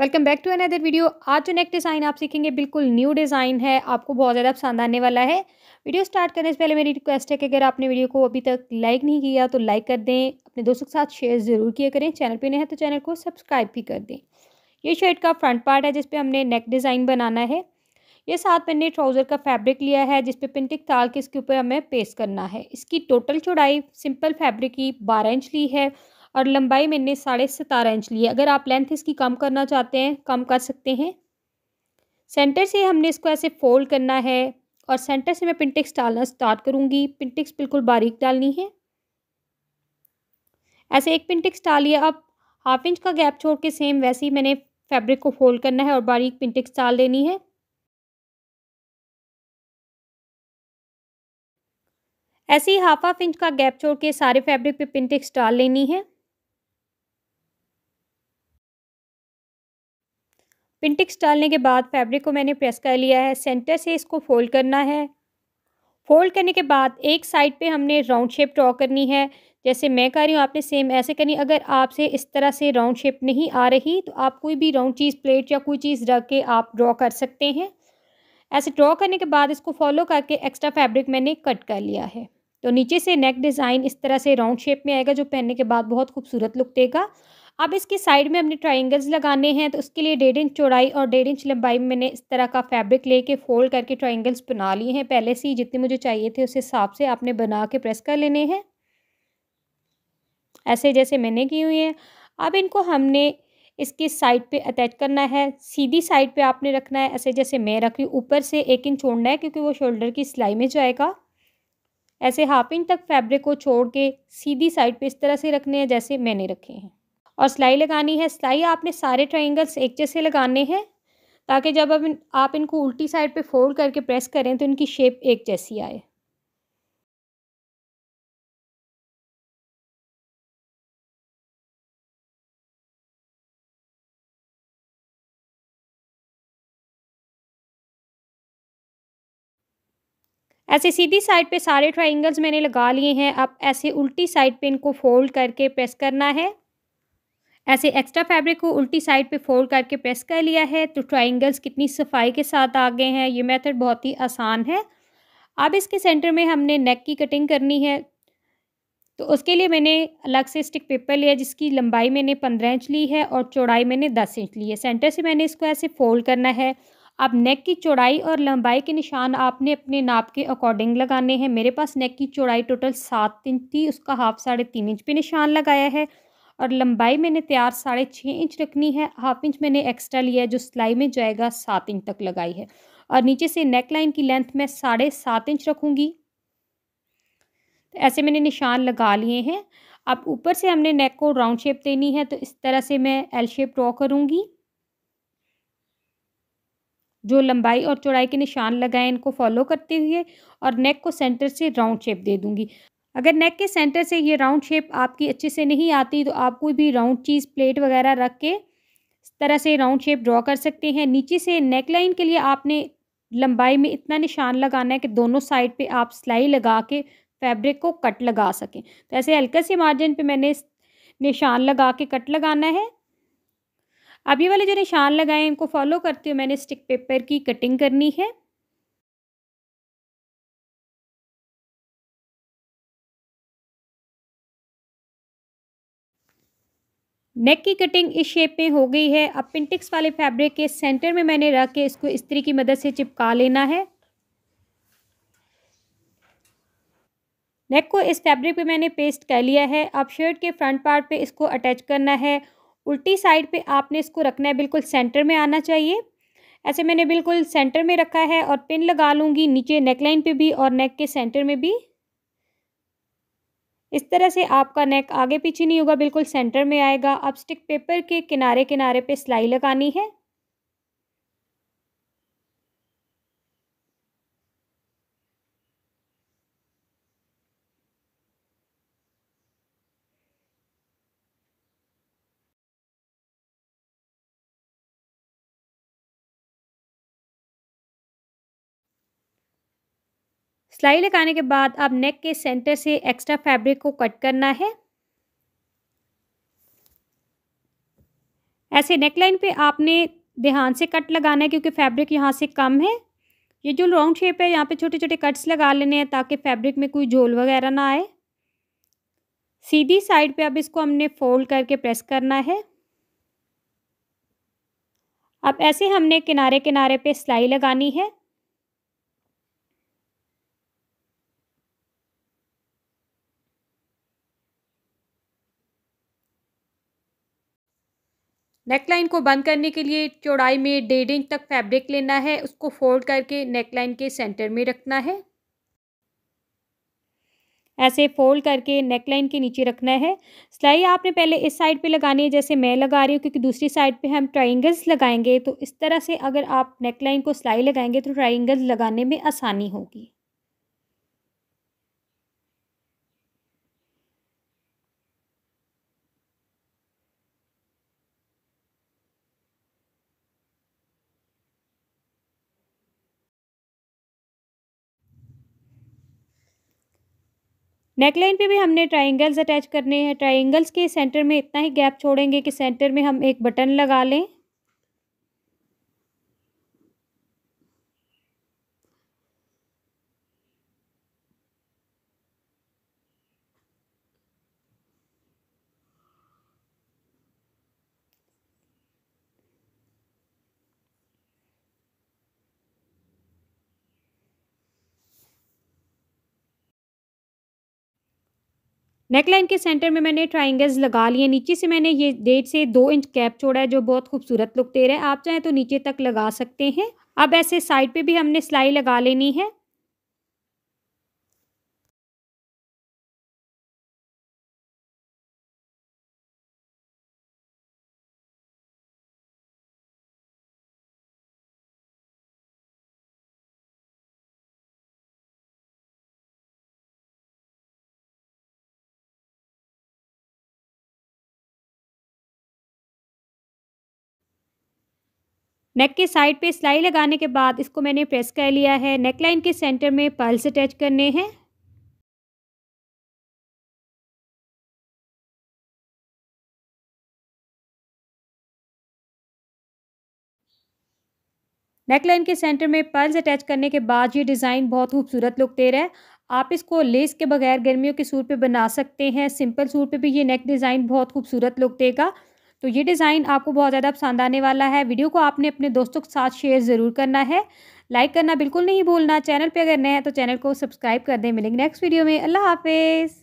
welcome back to another video आज जो नेक design आप सीखेंगे बिल्कुल न्यू डिज़ाइन है आपको बहुत ज़्यादा पसंद आने वाला है वीडियो स्टार्ट करने से पहले मेरी रिक्वेस्ट है कि अगर आपने वीडियो को अभी तक लाइक नहीं किया तो लाइक कर दें अपने दोस्तों के साथ शेयर ज़रूर किया करें चैनल पर नहीं है तो चैनल को सब्सक्राइब भी कर दें ये शर्ट का फ्रंट पार्ट है जिसपे हमने नेक डिज़ाइन बनाना है ये साथ मैंने ट्राउज़र का फैब्रिक लिया है जिसपे पिंटिक ताल के इसके ऊपर हमें पेस्ट करना है इसकी टोटल चौड़ाई सिंपल फैब्रिक की बारह इंच ली है और लंबाई मैंने साढ़े सतारह इंच ली है अगर आप लेंथ इसकी कम करना चाहते हैं कम कर सकते हैं सेंटर से हमने इसको ऐसे फोल्ड करना है और सेंटर से मैं पिंटिक्स डालना स्टार्ट करूँगी पिंटिक्स बिल्कुल बारीक डालनी है ऐसे एक पिंटिक्स डालिए अब हाफ इंच का गैप छोड़ के सेम वैसे ही मैंने फैब्रिक को फोल्ड करना है और बारीक पिंटिक्स डाल लेनी है ऐसे ही हाफ हाफ इंच का गैप छोड़ के सारे फैब्रिक पे पिंटिक्स डाल लेनी है पिनटिक्स डालने के बाद फैब्रिक को मैंने प्रेस कर लिया है सेंटर से इसको फोल्ड करना है फोल्ड करने के बाद एक साइड पे हमने राउंड शेप ड्रॉ करनी है जैसे मैं कर रही हूँ आपने सेम ऐसे करनी अगर आपसे इस तरह से राउंड शेप नहीं आ रही तो आप कोई भी राउंड चीज़ प्लेट या कोई चीज़ रख के आप ड्रॉ कर सकते हैं ऐसे ड्रॉ करने के बाद इसको फॉलो करके एक्स्ट्रा फैब्रिक मैंने कट कर लिया है तो नीचे से नेक डिज़ाइन इस तरह से राउंड शेप में आएगा जो पहनने के बाद बहुत खूबसूरत लुक देगा अब इसके साइड में हमने ट्राइंगल्स लगाने हैं तो उसके लिए डेढ़ इंच चौड़ाई और डेढ़ इंच लंबाई मैंने इस तरह का फैब्रिक लेके फोल्ड करके ट्राइंगल्स बना लिए हैं पहले से ही जितने मुझे चाहिए थे उस हिसाब से आपने बना के प्रेस कर लेने हैं ऐसे जैसे मैंने की हुई हैं अब इनको हमने इसके साइड पे अटैच करना है सीधी साइड पे आपने रखना है ऐसे जैसे मैं रख रही ऊपर से एक इंच छोड़ना है क्योंकि वो शोल्डर की सिलाई में जाएगा ऐसे हाफ इंच तक फैब्रिक को छोड़ के सीधी साइड पे इस तरह से रखने हैं जैसे मैंने रखे हैं और सिलाई लगानी है सिलाई आपने सारे ट्राइंगल्स एक जैसे लगाने हैं ताकि जब अब आप इनको उल्टी साइड पे फोल्ड करके प्रेस करें तो इनकी शेप एक जैसी आए ऐसे सीधी साइड पे सारे ट्राइंगल्स मैंने लगा लिए हैं अब ऐसे उल्टी साइड पे इनको फोल्ड करके प्रेस करना है ऐसे एक्स्ट्रा फैब्रिक को उल्टी साइड पे फोल्ड करके प्रेस कर लिया है तो ट्राइंगल्स कितनी सफाई के साथ आ गए हैं ये मेथड बहुत ही आसान है अब इसके सेंटर में हमने नेक की कटिंग करनी है तो उसके लिए मैंने अलग से स्टिक पेपर लिया जिसकी लंबाई मैंने पंद्रह इंच ली है और चौड़ाई मैंने दस इंच ली है सेंटर से मैंने इसको ऐसे फोल्ड करना है अब नेक की चौड़ाई और लंबाई के निशान आपने अपने नाप के अकॉर्डिंग लगाने हैं मेरे पास नेक की चौड़ाई टोटल सात इंच थी उसका हाफ साढ़े तीन इंच पे निशान लगाया है और लंबाई मैंने तैयार साढ़े छः इंच रखनी है हाफ इंच मैंने एक्स्ट्रा लिया है जो सिलाई में जाएगा सात इंच तक लगाई है और नीचे से नेक लाइन की लेंथ मैं साढ़े सात इंच रखूँगी तो ऐसे मैंने निशान लगा लिए हैं अब ऊपर से हमने नेक को राउंड शेप देनी है तो इस तरह से मैं एल शेप ड्रॉ करूँगी जो लंबाई और चौड़ाई के निशान लगाए इनको फॉलो करते हुए और नेक को सेंटर से राउंड शेप दे दूंगी अगर नेक के सेंटर से ये राउंड शेप आपकी अच्छे से नहीं आती तो आप कोई भी राउंड चीज़ प्लेट वगैरह रख के इस तरह से राउंड शेप ड्रॉ कर सकते हैं नीचे से नेक लाइन के लिए आपने लंबाई में इतना निशान लगाना है कि दोनों साइड पे आप सिलाई लगा के फैब्रिक को कट लगा सकें तो ऐसे हल्के से मार्जिन पे मैंने निशान लगा के कट लगाना है अब ये वाले जो निशान लगाए इनको फॉलो करते हुए मैंने स्टिक पेपर की कटिंग करनी है नेक की कटिंग इस शेप में हो गई है अब पिंटिक्स वाले फैब्रिक के सेंटर में मैंने रख के इसको इस्त्री की मदद से चिपका लेना है नेक को इस फैब्रिक पे मैंने पेस्ट कर लिया है अब शर्ट के फ्रंट पार्ट पे इसको अटैच करना है उल्टी साइड पे आपने इसको रखना है बिल्कुल सेंटर में आना चाहिए ऐसे मैंने बिल्कुल सेंटर में रखा है और पिन लगा लूँगी नीचे नेकलाइन पे भी और नेक के सेंटर में भी इस तरह से आपका नेक आगे पीछे नहीं होगा बिल्कुल सेंटर में आएगा अब स्टिक पेपर के किनारे किनारे पे सिलाई लगानी है सिलाई लगाने के बाद आप नेक के सेंटर से एक्स्ट्रा फैब्रिक को कट करना है ऐसे नेक लाइन पे आपने ध्यान से कट लगाना है क्योंकि फैब्रिक यहाँ से कम है ये जो राउंड शेप है यहाँ पे छोटे छोटे कट्स लगा लेने हैं ताकि फैब्रिक में कोई झोल वगैरह ना आए सीधी साइड पे अब इसको हमने फोल्ड करके प्रेस करना है अब ऐसे हमने किनारे किनारे पे सिलाई लगानी है नेकलाइन को बंद करने के लिए चौड़ाई में डेढ़ इंच तक फैब्रिक लेना है उसको फोल्ड करके नेकलाइन के सेंटर में रखना है ऐसे फोल्ड करके नेकलाइन के नीचे रखना है सिलाई आपने पहले इस साइड पे लगानी है जैसे मैं लगा रही हूँ क्योंकि दूसरी साइड पे हम ट्राइंगल्स लगाएंगे तो इस तरह से अगर आप नेकलाइन को सिलाई लगाएंगे तो ट्राइंगल्स लगाने में आसानी होगी नेकलाइन पे भी हमने ट्राइंगल्स अटैच करने हैं ट्राइंगल्स के सेंटर में इतना ही गैप छोड़ेंगे कि सेंटर में हम एक बटन लगा लें नेकलाइन के सेंटर में मैंने ट्राइंगल्स लगा लिए नीचे से मैंने ये डेढ़ से दो इंच कैप छोड़ा है जो बहुत खूबसूरत लुक दे रहा है आप चाहें तो नीचे तक लगा सकते हैं अब ऐसे साइड पे भी हमने सिलाई लगा लेनी है नेक के साइड पे सिलाई लगाने के बाद इसको मैंने प्रेस कर लिया है नेक लाइन के सेंटर में पर्ल्स अटैच करने हैं नेक लाइन के सेंटर में पर्ल्स अटैच करने के बाद ये डिज़ाइन बहुत खूबसूरत लुक दे रहा है आप इसको लेस के बगैर गर्मियों के सूट पे बना सकते हैं सिंपल सूट पे भी ये नेक डिज़ाइन बहुत खूबसूरत लुक देगा तो ये डिज़ाइन आपको बहुत ज़्यादा पसंद आने वाला है वीडियो को आपने अपने दोस्तों के साथ शेयर ज़रूर करना है लाइक करना बिल्कुल नहीं भूलना चैनल पर अगर नए हैं तो चैनल को सब्सक्राइब कर दें मिलेंगे नेक्स्ट वीडियो में अल्लाह हाफिज़